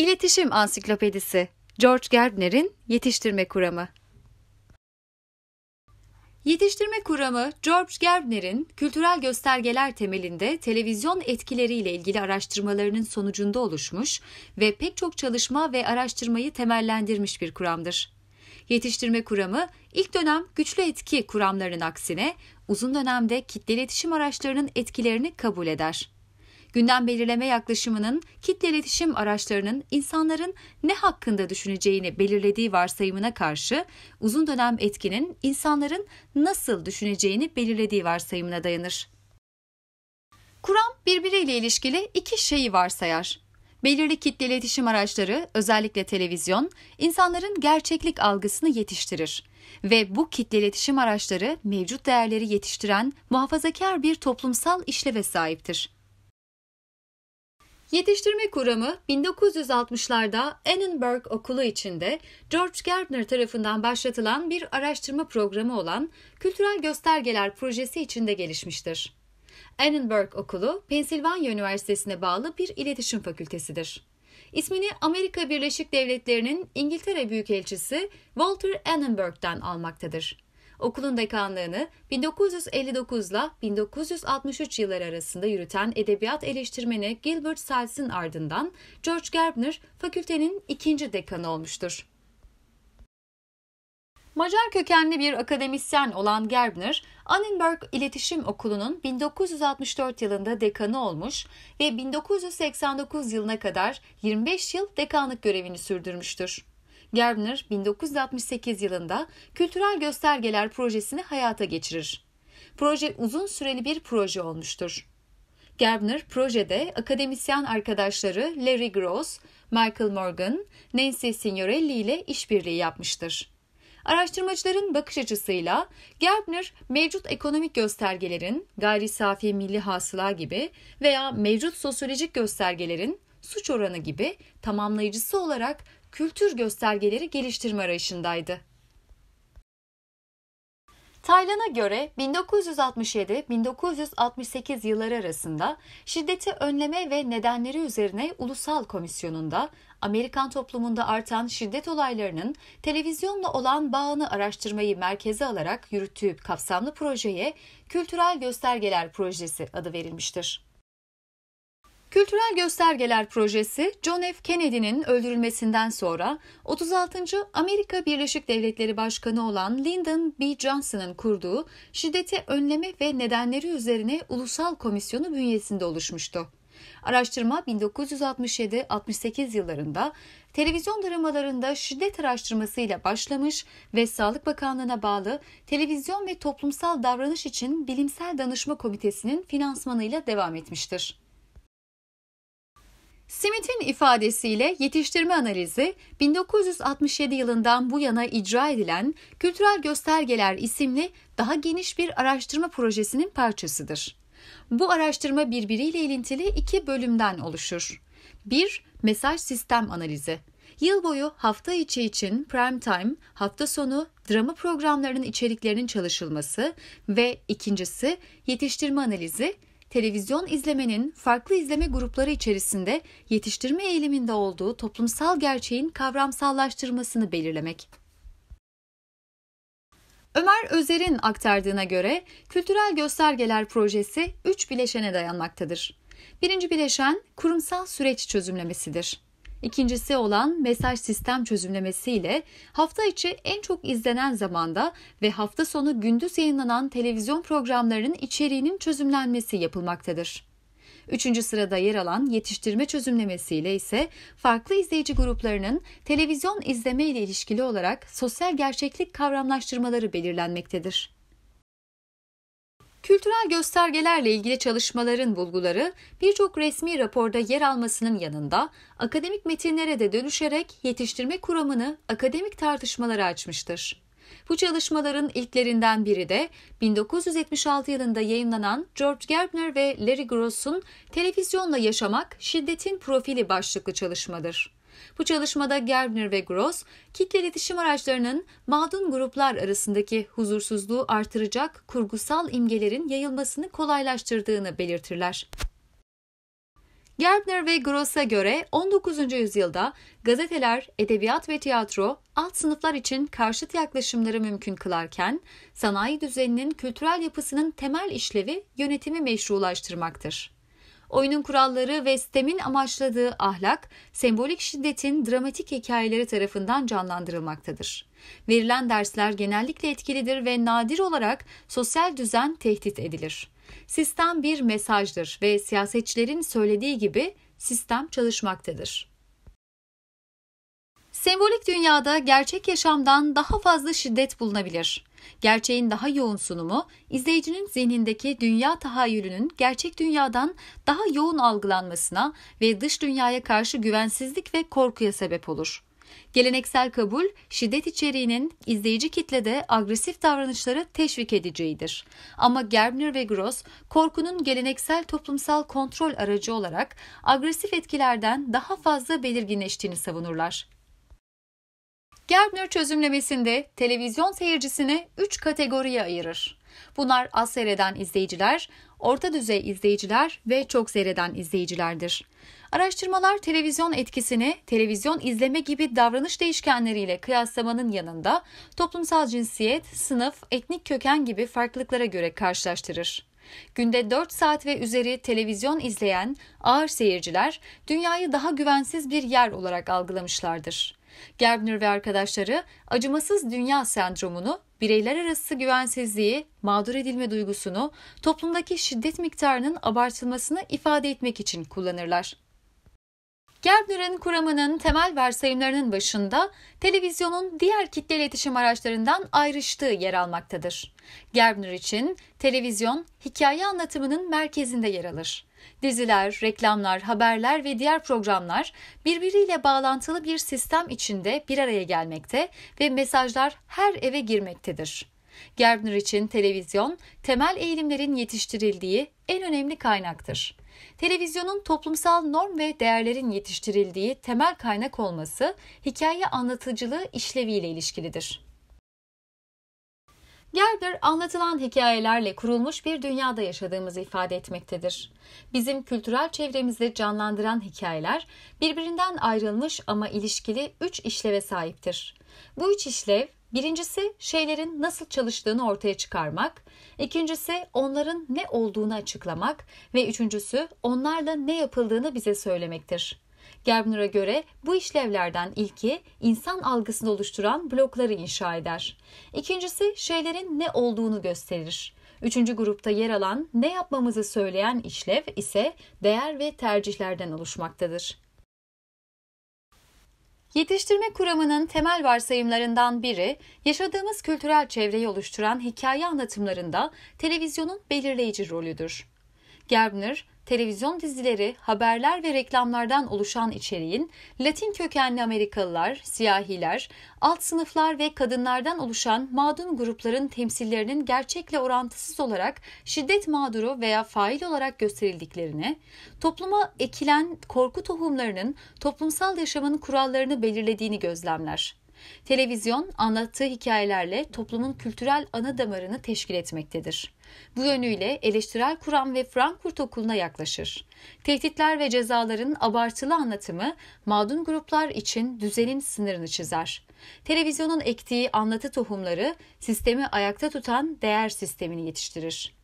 İletişim Ansiklopedisi George Gerbner'in Yetiştirme Kuramı Yetiştirme Kuramı George Gerbner'in kültürel göstergeler temelinde televizyon etkileriyle ilgili araştırmalarının sonucunda oluşmuş ve pek çok çalışma ve araştırmayı temellendirmiş bir kuramdır. Yetiştirme kuramı ilk dönem güçlü etki kuramlarının aksine uzun dönemde kitle iletişim araçlarının etkilerini kabul eder. Gündem belirleme yaklaşımının kitle iletişim araçlarının insanların ne hakkında düşüneceğini belirlediği varsayımına karşı uzun dönem etkinin insanların nasıl düşüneceğini belirlediği varsayımına dayanır. Kuram birbiriyle ilişkili iki şeyi varsayar. Belirli kitle iletişim araçları, özellikle televizyon, insanların gerçeklik algısını yetiştirir ve bu kitle iletişim araçları mevcut değerleri yetiştiren muhafazakar bir toplumsal işleve sahiptir. Yetiştirme kuramı 1960'larda Annenberg Okulu içinde George Gardner tarafından başlatılan bir araştırma programı olan Kültürel Göstergeler Projesi içinde gelişmiştir. Annenberg Okulu, Pensilvanya Üniversitesi'ne bağlı bir iletişim fakültesidir. İsmini Amerika Birleşik Devletleri'nin İngiltere Büyükelçisi Walter Annenberg'den almaktadır. Okulun dekanlığını 1959 ile 1963 yılları arasında yürüten edebiyat eleştirmeni Gilbert Seltz'in ardından George Gerbner fakültenin ikinci dekanı olmuştur. Macar kökenli bir akademisyen olan Gerbner, Annenberg İletişim Okulu'nun 1964 yılında dekanı olmuş ve 1989 yılına kadar 25 yıl dekanlık görevini sürdürmüştür. Gerbner 1968 yılında kültürel göstergeler projesini hayata geçirir. Proje uzun süreli bir proje olmuştur. Gerbner projede akademisyen arkadaşları Larry Gross, Michael Morgan, Nancy Signorelli ile işbirliği yapmıştır. Araştırmacıların bakış açısıyla Gerbner mevcut ekonomik göstergelerin, gayri safi milli hasıla gibi veya mevcut sosyolojik göstergelerin suç oranı gibi tamamlayıcısı olarak kültür göstergeleri geliştirme arayışındaydı. Taylan'a göre 1967-1968 yılları arasında şiddeti önleme ve nedenleri üzerine Ulusal Komisyonu'nda Amerikan toplumunda artan şiddet olaylarının televizyonla olan bağını araştırmayı merkeze alarak yürüttüğü kapsamlı projeye Kültürel Göstergeler Projesi adı verilmiştir. Kültürel Göstergeler Projesi, John F. Kennedy'nin öldürülmesinden sonra 36. Amerika Birleşik Devletleri Başkanı olan Lyndon B. Johnson'ın kurduğu şiddeti önleme ve nedenleri üzerine ulusal komisyonu bünyesinde oluşmuştu. Araştırma 1967-68 yıllarında televizyon dramalarında şiddet araştırmasıyla başlamış ve Sağlık Bakanlığı'na bağlı Televizyon ve Toplumsal Davranış için Bilimsel Danışma Komitesi'nin finansmanıyla devam etmiştir. Smith'in ifadesiyle yetiştirme analizi 1967 yılından bu yana icra edilen Kültürel Göstergeler isimli daha geniş bir araştırma projesinin parçasıdır. Bu araştırma birbiriyle ilintili iki bölümden oluşur. 1. Mesaj sistem analizi. Yıl boyu hafta içi için prime time, hafta sonu drama programlarının içeriklerinin çalışılması ve ikincisi yetiştirme analizi televizyon izlemenin farklı izleme grupları içerisinde yetiştirme eğiliminde olduğu toplumsal gerçeğin kavramsallaştırmasını belirlemek. Ömer Özer'in aktardığına göre kültürel göstergeler projesi üç bileşene dayanmaktadır. Birinci bileşen kurumsal süreç çözümlemesidir. İkincisi olan mesaj sistem çözümlemesi ile hafta içi en çok izlenen zamanda ve hafta sonu gündüz yayınlanan televizyon programlarının içeriğinin çözümlenmesi yapılmaktadır. Üçüncü sırada yer alan yetiştirme çözümlemesiyle ise farklı izleyici gruplarının televizyon izleme ile ilişkili olarak sosyal gerçeklik kavramlaştırmaları belirlenmektedir. Kültürel göstergelerle ilgili çalışmaların bulguları birçok resmi raporda yer almasının yanında akademik metinlere de dönüşerek yetiştirme kuramını akademik tartışmalara açmıştır. Bu çalışmaların ilklerinden biri de 1976 yılında yayınlanan George Gerbner ve Larry Gross'un Televizyonla Yaşamak, Şiddetin Profili başlıklı çalışmadır. Bu çalışmada Gerbner ve Gross, kitle iletişim araçlarının mağdun gruplar arasındaki huzursuzluğu artıracak kurgusal imgelerin yayılmasını kolaylaştırdığını belirtirler. Gerbner ve Gross'a göre 19. yüzyılda gazeteler, edebiyat ve tiyatro alt sınıflar için karşıt yaklaşımları mümkün kılarken sanayi düzeninin kültürel yapısının temel işlevi yönetimi meşrulaştırmaktır. Oyunun kuralları ve sistemin amaçladığı ahlak, sembolik şiddetin dramatik hikayeleri tarafından canlandırılmaktadır. Verilen dersler genellikle etkilidir ve nadir olarak sosyal düzen tehdit edilir. Sistem bir mesajdır ve siyasetçilerin söylediği gibi sistem çalışmaktadır. Sembolik dünyada gerçek yaşamdan daha fazla şiddet bulunabilir. Gerçeğin daha yoğun sunumu, izleyicinin zihnindeki dünya tahayyülünün gerçek dünyadan daha yoğun algılanmasına ve dış dünyaya karşı güvensizlik ve korkuya sebep olur. Geleneksel kabul, şiddet içeriğinin izleyici kitlede agresif davranışları teşvik edeceğidir. Ama Gerbner ve Gross, korkunun geleneksel toplumsal kontrol aracı olarak agresif etkilerden daha fazla belirginleştiğini savunurlar. Gärtner çözümlemesinde televizyon seyircisini 3 kategoriye ayırır. Bunlar az seyreden izleyiciler, orta düzey izleyiciler ve çok seyreden izleyicilerdir. Araştırmalar televizyon etkisini televizyon izleme gibi davranış değişkenleriyle kıyaslamanın yanında toplumsal cinsiyet, sınıf, etnik köken gibi farklılıklara göre karşılaştırır. Günde 4 saat ve üzeri televizyon izleyen ağır seyirciler dünyayı daha güvensiz bir yer olarak algılamışlardır. Gerbner ve arkadaşları acımasız dünya sendromunu, bireyler arası güvensizliği, mağdur edilme duygusunu, toplumdaki şiddet miktarının abartılmasını ifade etmek için kullanırlar. Gerbner'in kuramının temel varsayımlarının başında televizyonun diğer kitle iletişim araçlarından ayrıştığı yer almaktadır. Gerbner için televizyon hikaye anlatımının merkezinde yer alır. Diziler, reklamlar, haberler ve diğer programlar birbiriyle bağlantılı bir sistem içinde bir araya gelmekte ve mesajlar her eve girmektedir. Gerbner için televizyon temel eğilimlerin yetiştirildiği en önemli kaynaktır. Televizyonun toplumsal norm ve değerlerin yetiştirildiği temel kaynak olması hikaye anlatıcılığı işleviyle ilişkilidir. Gerber anlatılan hikayelerle kurulmuş bir dünyada yaşadığımızı ifade etmektedir. Bizim kültürel çevremizi canlandıran hikayeler birbirinden ayrılmış ama ilişkili üç işleve sahiptir. Bu üç işlev Birincisi şeylerin nasıl çalıştığını ortaya çıkarmak, ikincisi onların ne olduğunu açıklamak ve üçüncüsü onlarla ne yapıldığını bize söylemektir. Gerbner'a göre bu işlevlerden ilki insan algısını oluşturan blokları inşa eder. İkincisi şeylerin ne olduğunu gösterir. Üçüncü grupta yer alan ne yapmamızı söyleyen işlev ise değer ve tercihlerden oluşmaktadır. Yetiştirme kuramının temel varsayımlarından biri, yaşadığımız kültürel çevreyi oluşturan hikaye anlatımlarında televizyonun belirleyici rolüdür. Gerbner, televizyon dizileri, haberler ve reklamlardan oluşan içeriğin Latin kökenli Amerikalılar, siyahiler, alt sınıflar ve kadınlardan oluşan mağdun grupların temsillerinin gerçekle orantısız olarak şiddet mağduru veya fail olarak gösterildiklerini, topluma ekilen korku tohumlarının toplumsal yaşamın kurallarını belirlediğini gözlemler. Televizyon anlattığı hikayelerle toplumun kültürel ana damarını teşkil etmektedir. Bu yönüyle eleştirel kuram ve Frankfurt okuluna yaklaşır. Tehditler ve cezaların abartılı anlatımı mağdun gruplar için düzenin sınırını çizer. Televizyonun ektiği anlatı tohumları sistemi ayakta tutan değer sistemini yetiştirir.